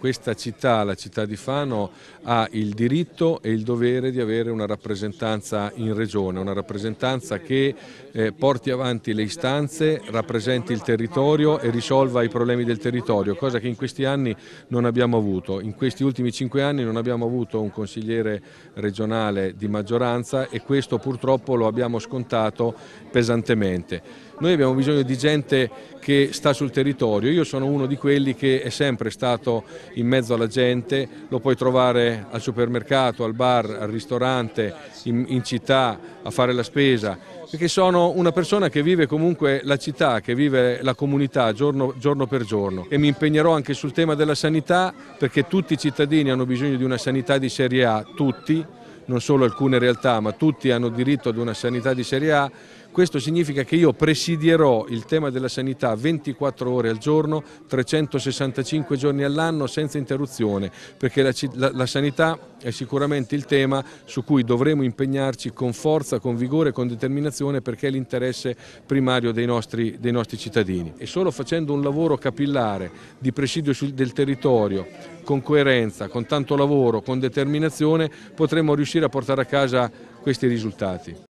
Questa città, la città di Fano, ha il diritto e il dovere di avere una rappresentanza in regione, una rappresentanza che eh, porti avanti le istanze, rappresenti il territorio e risolva i problemi del territorio, cosa che in questi anni non abbiamo avuto. In questi ultimi cinque anni non abbiamo avuto un consigliere regionale di maggioranza e questo purtroppo lo abbiamo scontato pesantemente. Noi abbiamo bisogno di gente che sta sul territorio, io sono uno di quelli che è sempre stato in mezzo alla gente, lo puoi trovare al supermercato, al bar, al ristorante, in, in città, a fare la spesa, perché sono una persona che vive comunque la città, che vive la comunità giorno, giorno, per giorno e mi impegnerò anche sul tema della sanità perché tutti i cittadini hanno bisogno di una sanità di serie A, tutti, non solo alcune realtà, ma tutti hanno diritto ad una sanità di serie A, questo significa che io presidierò il tema della sanità 24 ore al giorno, 365 giorni all'anno senza interruzione, perché la, la, la sanità è sicuramente il tema su cui dovremo impegnarci con forza, con vigore, con determinazione perché è l'interesse primario dei nostri, dei nostri cittadini. E solo facendo un lavoro capillare di presidio del territorio, con coerenza, con tanto lavoro, con determinazione, potremo riuscire a portare a casa questi risultati.